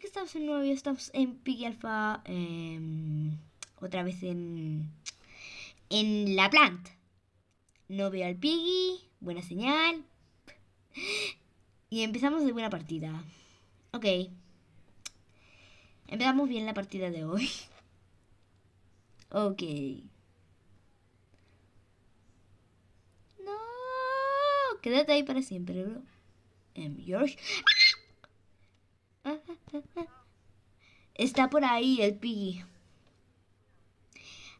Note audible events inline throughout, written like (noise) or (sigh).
Que estamos en nuevo estamos en Piggy Alpha, em, otra vez en, en la planta. No veo al Piggy, buena señal. Y empezamos de buena partida. Ok. Empezamos bien la partida de hoy. (laughs) Ok. No, quédate ahí para siempre, bro. Em, Está por ahí el Piggy.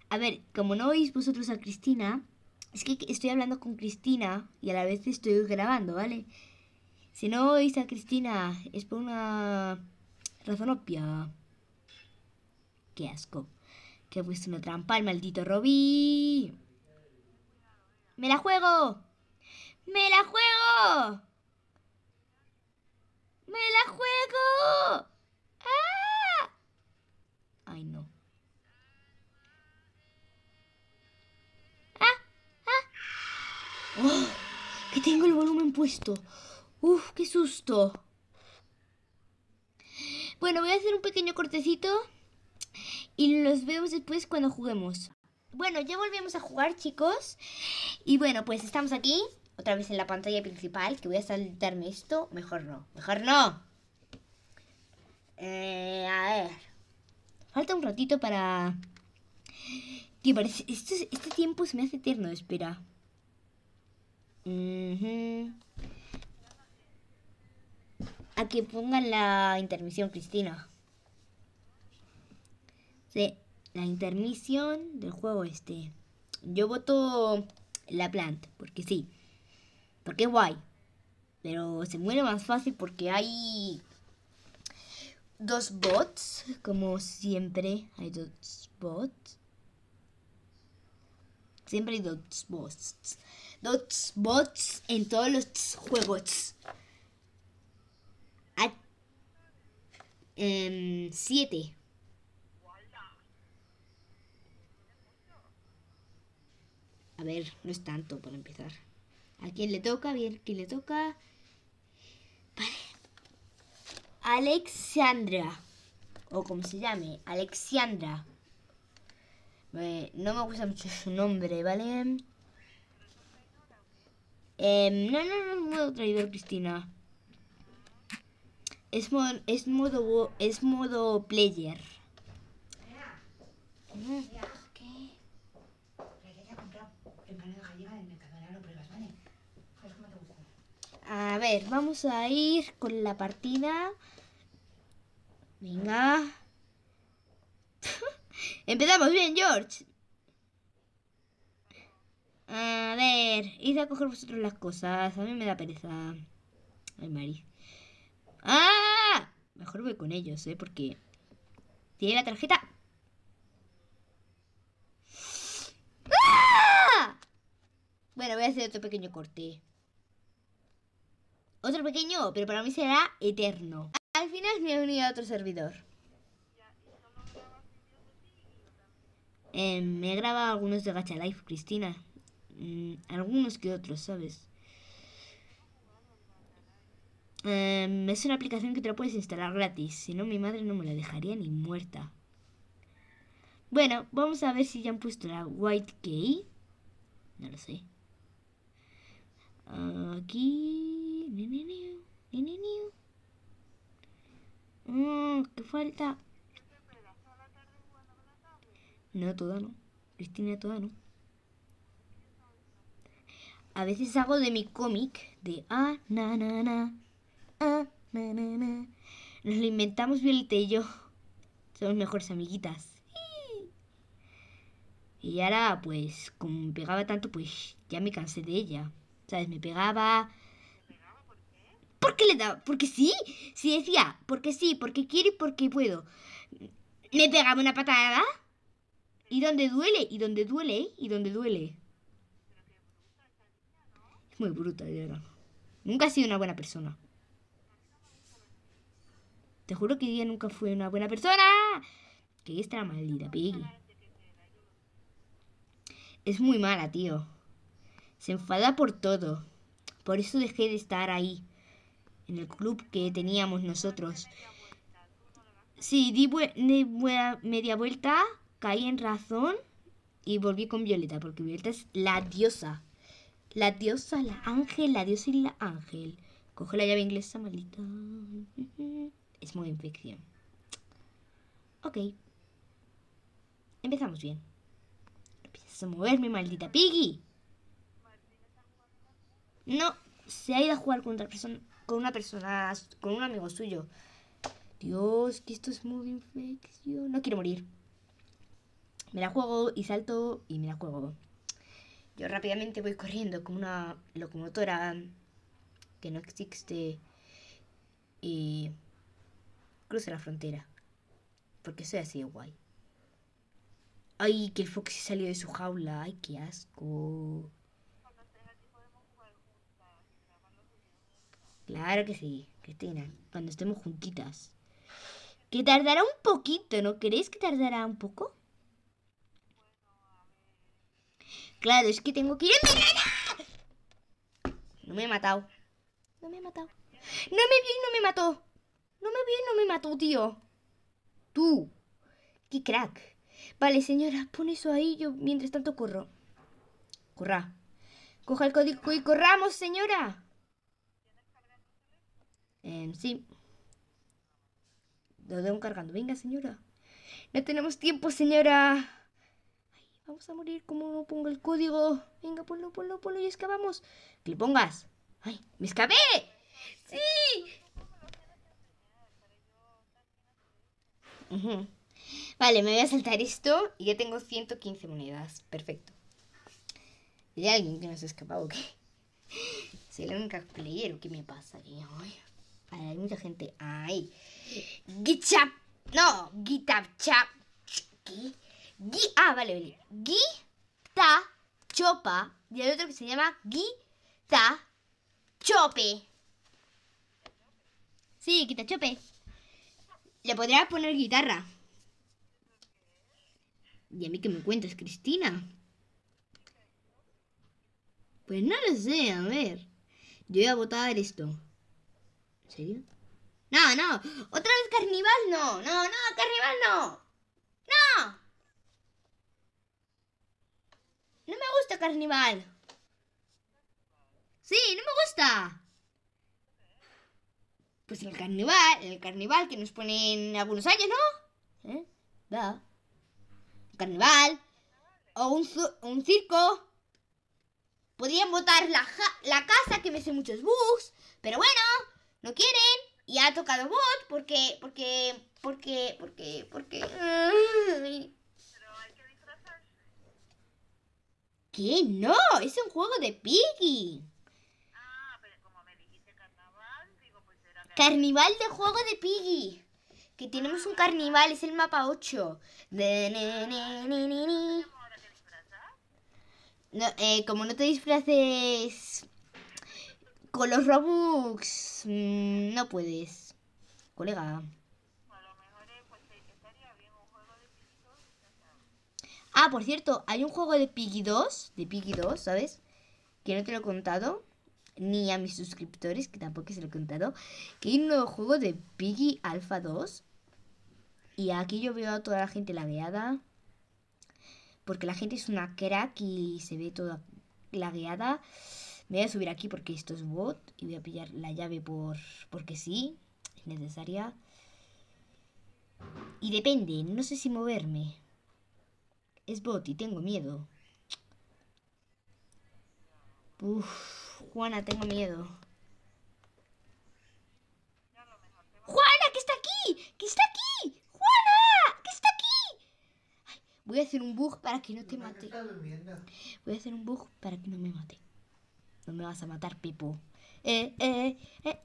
A ver, como no oís vosotros a Cristina, es que estoy hablando con Cristina y a la vez estoy grabando, ¿vale? Si no oís a Cristina, es por una razón obvia. Qué asco. Que ha puesto una trampa el maldito Robby. ¡Me la juego! ¡Me la juego! ¡Me la juego! ¡Ah! Ay, no. ¡Ah! ¡Ah! ¡Oh! Que tengo el volumen puesto. ¡Uf! ¡Qué susto! Bueno, voy a hacer un pequeño cortecito y los vemos después cuando juguemos. Bueno, ya volvemos a jugar, chicos. Y bueno, pues estamos aquí otra vez en la pantalla principal, que voy a saltarme esto. Mejor no, mejor no. Eh, a ver. Falta un ratito para... Tío, parece... Esto, este tiempo se me hace eterno, espera. A que pongan la intermisión, Cristina. Sí, la intermisión del juego este. Yo voto la plant, porque sí porque es guay. Pero se muere más fácil porque hay dos bots, como siempre hay dos bots. Siempre hay dos bots. Dos bots en todos los juegos. 7. Em, siete, A ver, no es tanto para empezar. A quién le toca, bien, quién le toca. Vale. Alexandra. O como se llame, Alexandra. no me gusta mucho su nombre, ¿vale? Em, no no, no, es modo traidor, Cristina. Es modo, es modo, es modo player. A ver, vamos a ir con la partida. Venga. (laughs) Empezamos bien, George. A ver, id a coger vosotros las cosas. A mí me da pereza. Ay, Mari. ¡Ah! Mejor voy con ellos, ¿eh? Porque... Tiene la tarjeta ¡Ah! Bueno, voy a hacer otro pequeño corte. Otro pequeño, pero para mí será eterno. Al final me he unido a otro servidor. Em, me he grabado algunos de Gacha Life, Cristina. Mm, algunos que otros, ¿sabes? Em, es una aplicación que te la puedes instalar gratis. Si no, mi madre no me la dejaría ni muerta. Bueno, vamos a ver si ya han puesto la white key. No lo sé. Aquí... Mmm, qué falta. No, toda no. Cristina, toda no. A veces hago de mi cómic de ah, na, na, na. Ah, na, na, na. Nos lo inventamos Violeta y yo. Somos mejores amiguitas. Y ahora, pues, como me pegaba tanto, pues ya me cansé de ella. ¿Sabes? Me pegaba, porque le daba, porque sí, si decía, porque sí, porque quiero y porque puedo. le pegaba una patada. ¿Y donde duele? ¿Y donde duele? ¿Y donde duele? Es muy bruta, de Nunca ha sido una buena persona. Te juro que ella nunca fue una buena persona. Que esta maldita Peggy. Es muy mala, tío. Se enfada por todo. Por eso dejé de estar ahí en el club que teníamos nosotros. Sí, di, media vuelta, caí en razón y volví con Violeta, porque Violeta es la diosa. La diosa, la ángel, la diosa y la ángel. Coge la llave inglesa, maldita. Es muy infección. Ok. Empezamos bien. Empiezas a moverme, maldita Piggy. No, se ha ido a jugar con otra persona con una persona, con un amigo suyo. Dios, que esto es muy infección. No quiero morir. Me la juego y salto y me la juego. Yo rápidamente voy corriendo con una locomotora que no existe y cruzo la frontera. Porque soy así de guay. Ay, que el Foxy salió de su jaula. Ay, qué asco. Claro que sí, Cristina, cuando estemos juntitas. Que tardará un poquito, ¿no creéis que tardará un poco? Claro, es que tengo que ir a No me he matado. No me he matado. No me vi no me mató. No me vi no me mató, tío. Tú. Qué crack. Vale, señora, pon eso ahí. Yo mientras tanto corro. Corra. Coja el código y corramos, señora. Eh, sí. Lo un cargando. Venga, señora. No tenemos tiempo, señora. Vamos a morir. ¿Cómo no pongo el código? Venga, ponlo, ponlo, ponlo y escapamos. Que le pongas. ¡Ay! ¡Me escapé! ¡Sí! Vale, me voy a saltar esto y ya tengo 115 monedas. Perfecto. ¿Y alguien que nos escapado o qué? Si él nunca player. ¿Qué me pasa hay mucha gente ahí. GitChap. No, Guita Chap. ah, vale, vale. Gita Chopa. Y el otro que se llama Gita Chope. Sí, Gita Chope. Le podrías poner guitarra. ¿Y a mí que me cuentas, Cristina? Pues no lo sé, a ver. Yo voy a votar esto serio? No, no. Otra vez carnaval no. No, no, carnaval no. No. No me gusta carnival. Sí, no me gusta. Pues el carnaval el carnaval que nos ponen algunos años, ¿no? ¿Eh? Un carnival. O un, circo. Podrían votar la, la casa, que me hace muchos bugs. Pero bueno, no quieren. Y ha tocado bot porque, porque, porque, porque, porque... que ¿Qué? No, es un juego de Piggy. carnaval, Carnival de juego de Piggy. Que tenemos un carnival, es el mapa 8. No, eh, como no te disfraces con los Robux mm, no puedes, colega. Ah, por cierto, hay un juego de Piggy 2, de Piggy 2, ¿sabes? Que no te lo he contado, ni a mis suscriptores, que tampoco se lo he contado, que hay un nuevo juego de Piggy Alpha 2. Y aquí yo veo a toda la gente lagueada, porque la gente es una crack y se ve toda lagueada voy a subir aquí porque esto es bot. Y voy a pillar la llave por porque sí. Es necesaria. Y depende. No sé si moverme. Es bot y tengo miedo. Uff, Juana, tengo miedo. ¡Juana, que está aquí! ¡Que está aquí! ¡Juana! ¡Que está aquí! voy a hacer un bug para que no te mate. Voy a hacer un bug para que no me mate. No me vas a matar, Pipo. Eh, eh, eh,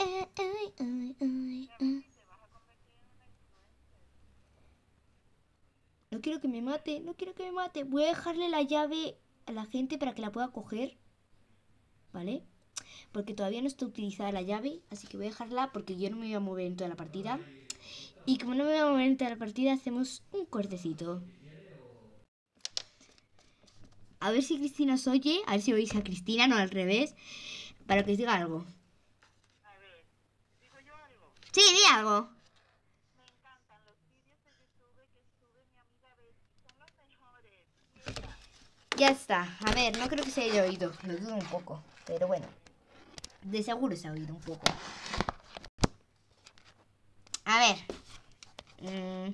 no quiero que me mate, no quiero que me mate. Voy a dejarle la llave a la gente para que la pueda coger. ¿Vale? Porque todavía no está utilizada la llave, así que voy a dejarla porque yo no me voy a mover en toda la partida. Y como no me voy a mover en toda la partida, hacemos un cortecito. A ver si Cristina os oye, a ver si oís a Cristina, no al revés, para que os diga algo. A ver, ¿digo yo algo? Sí, di algo. Ya está, a ver, no creo que se haya oído, lo dudo un poco, pero bueno, de seguro se ha oído un poco. A ver. Mm.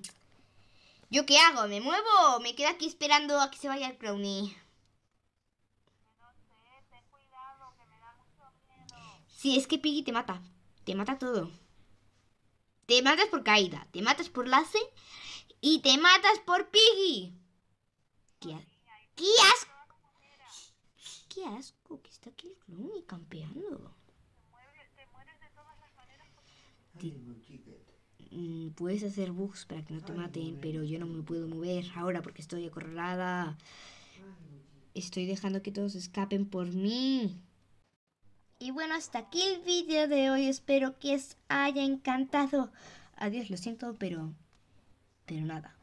¿Yo qué hago? ¿Me muevo me quedo aquí esperando a que se vaya el clowny. si es que Piggy te mata. Te mata todo. Te matas por caída, te matas por lase y te matas por Piggy. ¿Qué, ¿Qué asco? Qué asco que está aquí el clown y campeando. Mm, puedes hacer bugs para que no te maten, pero yo no me puedo mover ahora porque estoy acorralada. Estoy dejando que todos escapen por mí. Y bueno, hasta aquí el video de hoy. Espero que os haya encantado. Adiós, lo siento, pero... Pero nada.